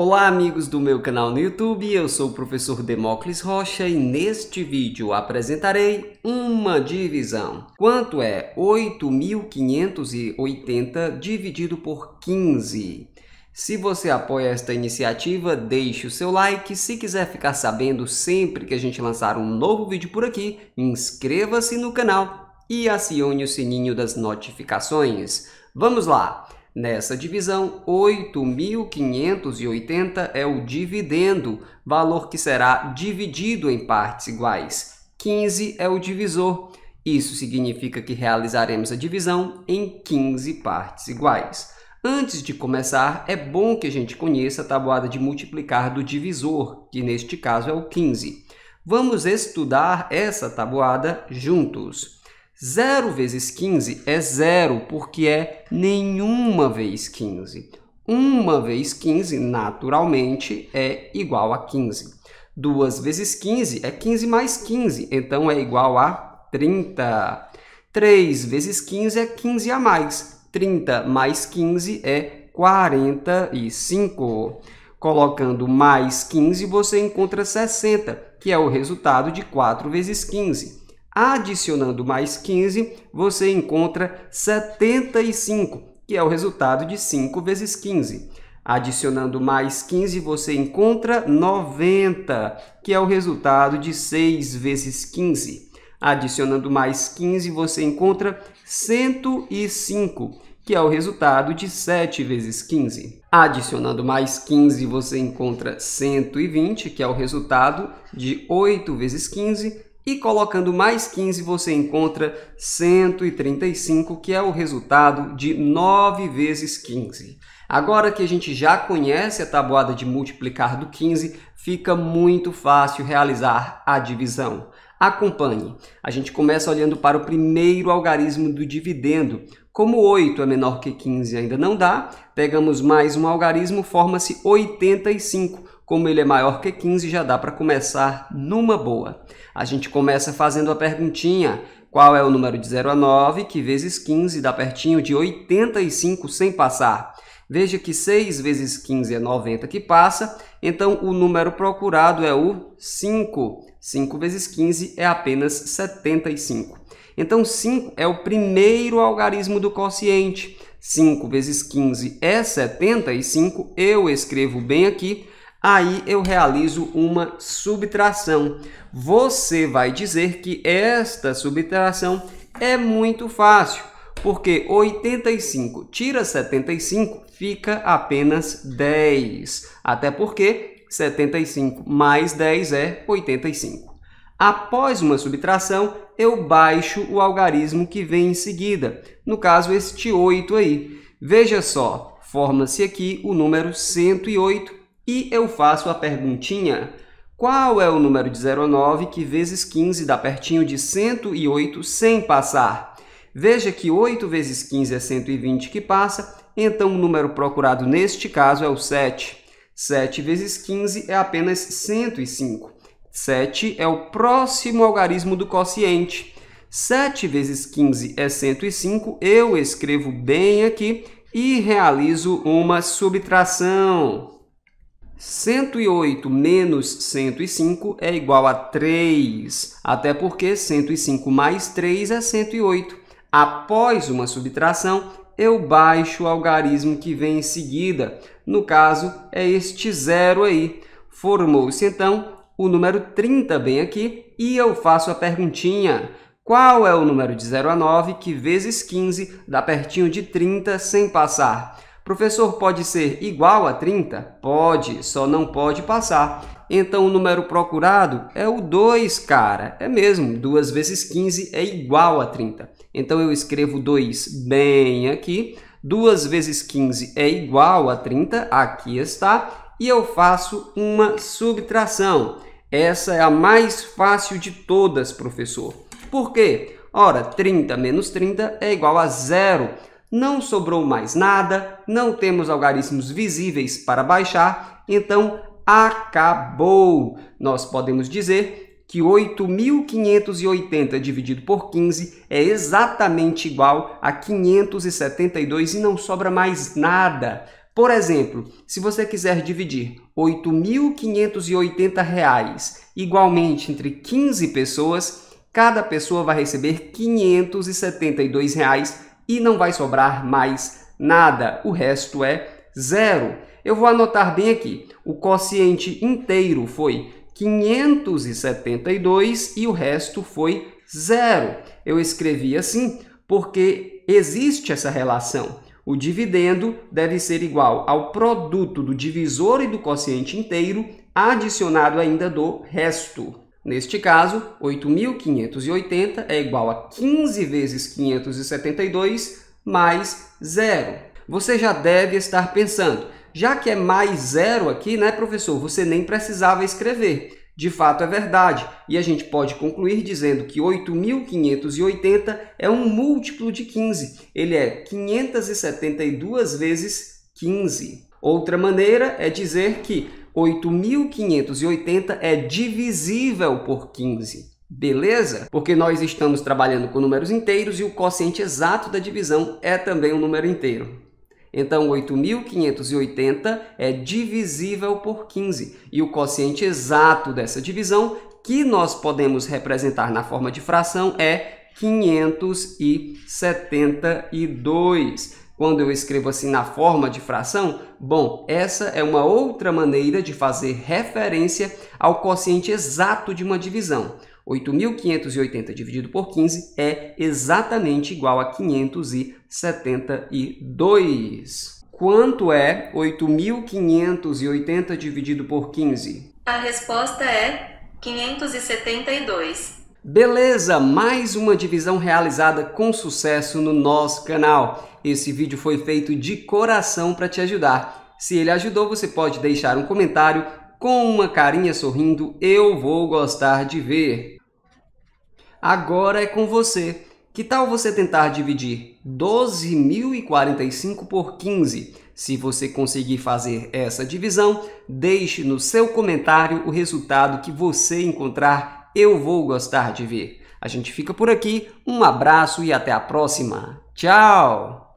Olá amigos do meu canal no YouTube, eu sou o professor Demócles Rocha e neste vídeo apresentarei uma divisão. Quanto é 8.580 dividido por 15? Se você apoia esta iniciativa, deixe o seu like. Se quiser ficar sabendo sempre que a gente lançar um novo vídeo por aqui, inscreva-se no canal e acione o sininho das notificações. Vamos lá! Nessa divisão, 8.580 é o dividendo, valor que será dividido em partes iguais. 15 é o divisor. Isso significa que realizaremos a divisão em 15 partes iguais. Antes de começar, é bom que a gente conheça a tabuada de multiplicar do divisor, que neste caso é o 15. Vamos estudar essa tabuada juntos. 0 vezes 15 é zero, porque é nenhuma vez 15. 1 vezes 15, naturalmente, é igual a 15. 2 vezes 15 é 15 mais 15, então é igual a 30. 3 vezes 15 é 15 a mais. 30 mais 15 é 45. Colocando mais 15, você encontra 60, que é o resultado de 4 vezes 15. Adicionando mais 15, você encontra 75, que é o resultado de 5 vezes 15. Adicionando mais 15, você encontra 90, que é o resultado de 6 vezes 15. Adicionando mais 15, você encontra 105, que é o resultado de 7 vezes 15. Adicionando mais 15, você encontra 120, que é o resultado de 8 vezes 15. E colocando mais 15, você encontra 135, que é o resultado de 9 vezes 15. Agora que a gente já conhece a tabuada de multiplicar do 15, fica muito fácil realizar a divisão. Acompanhe. A gente começa olhando para o primeiro algarismo do dividendo. Como 8 é menor que 15 ainda não dá, pegamos mais um algarismo, forma-se 85 como ele é maior que 15, já dá para começar numa boa. A gente começa fazendo a perguntinha: qual é o número de 0 a 9, que vezes 15 dá pertinho de 85 sem passar? Veja que 6 vezes 15 é 90 que passa, então o número procurado é o 5. 5 vezes 15 é apenas 75. Então 5 é o primeiro algarismo do quociente. 5 vezes 15 é 75, eu escrevo bem aqui aí eu realizo uma subtração. Você vai dizer que esta subtração é muito fácil, porque 85 tira 75 fica apenas 10. Até porque 75 mais 10 é 85. Após uma subtração, eu baixo o algarismo que vem em seguida, no caso este 8 aí. Veja só, forma-se aqui o número 108 e eu faço a perguntinha: qual é o número de 09 que vezes 15 dá pertinho de 108 sem passar? Veja que 8 vezes 15 é 120 que passa, então o número procurado neste caso é o 7. 7 vezes 15 é apenas 105. 7 é o próximo algarismo do quociente. 7 vezes 15 é 105, eu escrevo bem aqui e realizo uma subtração. 108 menos 105 é igual a 3, até porque 105 mais 3 é 108. Após uma subtração, eu baixo o algarismo que vem em seguida. No caso, é este zero aí. Formou-se, então, o número 30 bem aqui e eu faço a perguntinha. Qual é o número de 0 a 9 que vezes 15 dá pertinho de 30 sem passar? Professor, pode ser igual a 30? Pode, só não pode passar. Então o número procurado é o 2, cara. É mesmo, 2 vezes 15 é igual a 30. Então eu escrevo 2 bem aqui. 2 vezes 15 é igual a 30, aqui está. E eu faço uma subtração. Essa é a mais fácil de todas, professor. Por quê? Ora, 30 menos 30 é igual a zero. Não sobrou mais nada, não temos algarismos visíveis para baixar, então acabou. Nós podemos dizer que 8.580 dividido por 15 é exatamente igual a 572 e não sobra mais nada. Por exemplo, se você quiser dividir 8.580 reais igualmente entre 15 pessoas, cada pessoa vai receber 572 reais e não vai sobrar mais nada. O resto é zero. Eu vou anotar bem aqui. O quociente inteiro foi 572 e o resto foi zero. Eu escrevi assim porque existe essa relação. O dividendo deve ser igual ao produto do divisor e do quociente inteiro adicionado ainda do resto. Neste caso, 8.580 é igual a 15 vezes 572 mais zero. Você já deve estar pensando, já que é mais zero aqui, né, professor? Você nem precisava escrever. De fato, é verdade. E a gente pode concluir dizendo que 8.580 é um múltiplo de 15. Ele é 572 vezes 15. Outra maneira é dizer que 8.580 é divisível por 15. Beleza? Porque nós estamos trabalhando com números inteiros e o quociente exato da divisão é também um número inteiro. Então, 8.580 é divisível por 15. E o quociente exato dessa divisão, que nós podemos representar na forma de fração, é 572. Quando eu escrevo assim na forma de fração, bom, essa é uma outra maneira de fazer referência ao quociente exato de uma divisão. 8.580 dividido por 15 é exatamente igual a 572. Quanto é 8.580 dividido por 15? A resposta é 572. Beleza, mais uma divisão realizada com sucesso no nosso canal. Esse vídeo foi feito de coração para te ajudar. Se ele ajudou, você pode deixar um comentário com uma carinha sorrindo, eu vou gostar de ver. Agora é com você. Que tal você tentar dividir 12.045 por 15? Se você conseguir fazer essa divisão, deixe no seu comentário o resultado que você encontrar eu vou gostar de ver. A gente fica por aqui, um abraço e até a próxima. Tchau!